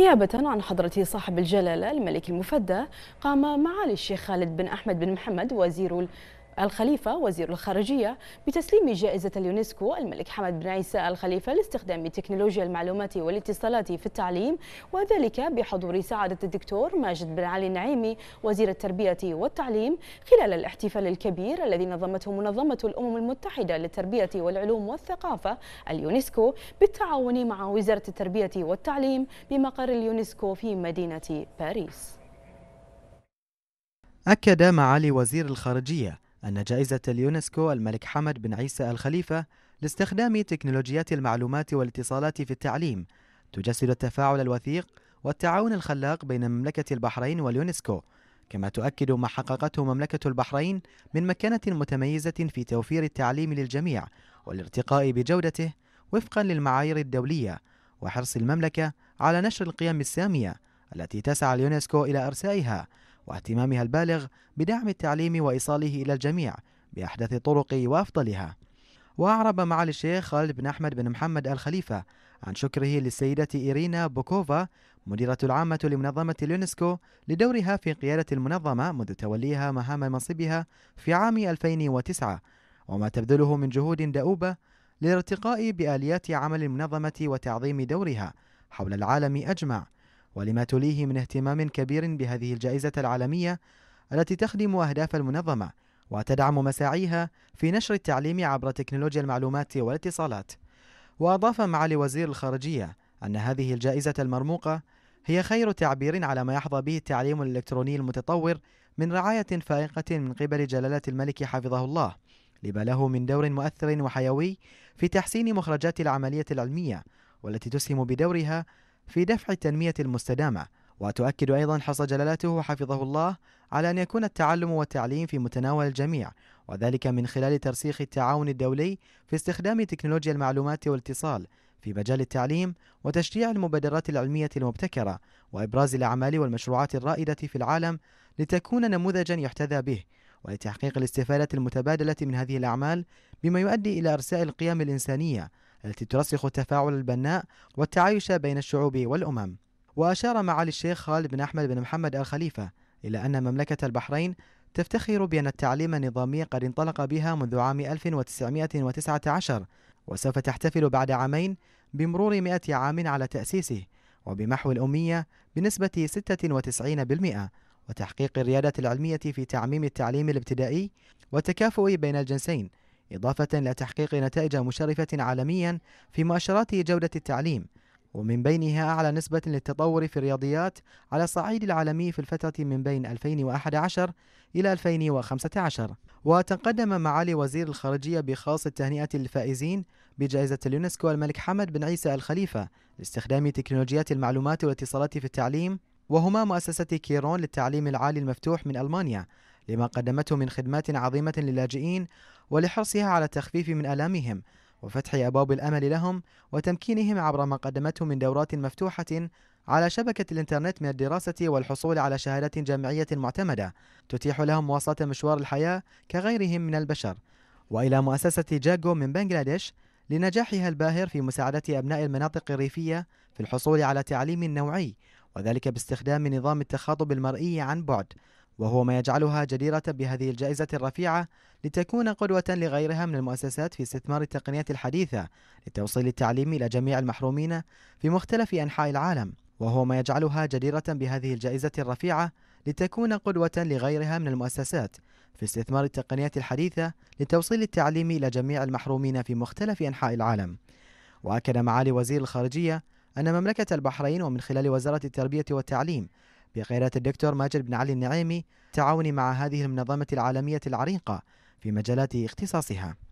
نيابة عن حضرة صاحب الجلالة الملك المفدى قام معالي الشيخ خالد بن أحمد بن محمد وزير الخليفة وزير الخارجية بتسليم جائزة اليونسكو الملك حمد بن عيسى الخليفة لاستخدام تكنولوجيا المعلومات والاتصالات في التعليم وذلك بحضور سعادة الدكتور ماجد بن علي النعيمي وزير التربية والتعليم خلال الاحتفال الكبير الذي نظمته منظمة الأمم المتحدة للتربية والعلوم والثقافة اليونسكو بالتعاون مع وزارة التربية والتعليم بمقر اليونسكو في مدينة باريس أكد معالي وزير الخارجية أن جائزة اليونسكو الملك حمد بن عيسى الخليفة لاستخدام تكنولوجيات المعلومات والاتصالات في التعليم تجسد التفاعل الوثيق والتعاون الخلاق بين مملكة البحرين واليونسكو كما تؤكد ما حققته مملكة البحرين من مكانة متميزة في توفير التعليم للجميع والارتقاء بجودته وفقا للمعايير الدولية وحرص المملكة على نشر القيم السامية التي تسعى اليونسكو إلى إرسائها واهتمامها البالغ بدعم التعليم وإيصاله إلى الجميع بأحدث الطرق وأفضلها وأعرب معالي الشيخ خالد بن أحمد بن محمد الخليفة عن شكره للسيدة إيرينا بوكوفا مديرة العامة لمنظمة اليونسكو لدورها في قيادة المنظمة منذ توليها مهام منصبها في عام 2009 وما تبذله من جهود دؤوبة للارتقاء بآليات عمل المنظمة وتعظيم دورها حول العالم أجمع ولما تليه من اهتمام كبير بهذه الجائزة العالمية التي تخدم أهداف المنظمة وتدعم مساعيها في نشر التعليم عبر تكنولوجيا المعلومات والاتصالات. وأضاف معالي وزير الخارجية أن هذه الجائزة المرموقة هي خير تعبير على ما يحظى به التعليم الإلكتروني المتطور من رعاية فائقة من قبل جلالة الملك حفظه الله لما له من دور مؤثر وحيوي في تحسين مخرجات العملية العلمية والتي تسهم بدورها في دفع التنمية المستدامة وتؤكد أيضا حرص جلالته حفظه الله على أن يكون التعلم والتعليم في متناول الجميع وذلك من خلال ترسيخ التعاون الدولي في استخدام تكنولوجيا المعلومات والاتصال في مجال التعليم وتشجيع المبادرات العلمية المبتكرة وإبراز الأعمال والمشروعات الرائدة في العالم لتكون نموذجا يحتذى به ولتحقيق الاستفادة المتبادلة من هذه الأعمال بما يؤدي إلى إرساء القيم الإنسانية التي ترسخ التفاعل البناء والتعايش بين الشعوب والأمم وأشار معالي الشيخ خالد بن أحمد بن محمد الخليفة إلى أن مملكة البحرين تفتخر بأن التعليم النظامي قد انطلق بها منذ عام 1919 وسوف تحتفل بعد عامين بمرور 100 عام على تأسيسه وبمحو الأمية بنسبة 96% وتحقيق الريادة العلمية في تعميم التعليم الابتدائي والتكافؤ بين الجنسين إضافة إلى تحقيق نتائج مشرفة عالميا في مؤشرات جودة التعليم ومن بينها أعلى نسبة للتطور في الرياضيات على الصعيد العالمي في الفترة من بين 2011 إلى 2015 وتقدم معالي وزير الخارجية بخاص التهنئة للفائزين بجائزة اليونسكو الملك حمد بن عيسى الخليفة لاستخدام تكنولوجيات المعلومات والاتصالات في التعليم وهما مؤسسة كيرون للتعليم العالي المفتوح من ألمانيا لما قدمته من خدمات عظيمة للاجئين ولحرصها على التخفيف من آلامهم وفتح أبواب الأمل لهم وتمكينهم عبر ما قدمته من دورات مفتوحة على شبكة الإنترنت من الدراسة والحصول على شهادات جامعية معتمدة تتيح لهم مواصلة مشوار الحياة كغيرهم من البشر وإلى مؤسسة جاكو من بنغلاديش لنجاحها الباهر في مساعدة أبناء المناطق الريفية في الحصول على تعليم نوعي وذلك باستخدام نظام التخاطب المرئي عن بعد وهو ما يجعلها جديرة بهذه الجائزة الرفيعة لتكون قدوة لغيرها من المؤسسات في استثمار التقنيات الحديثة لتوصيل التعليم إلى جميع المحرومين في مختلف أنحاء العالم، وهو ما يجعلها جديرة بهذه الجائزة الرفيعة لتكون قدوة لغيرها من المؤسسات في استثمار التقنيات الحديثة لتوصيل التعليم إلى جميع المحرومين في مختلف أنحاء العالم. وأكد معالي وزير الخارجية أن مملكة البحرين ومن خلال وزارة التربية والتعليم بقيادة الدكتور ماجد بن علي النعيمي تعاوني مع هذه المنظمة العالمية العريقة في مجالات اختصاصها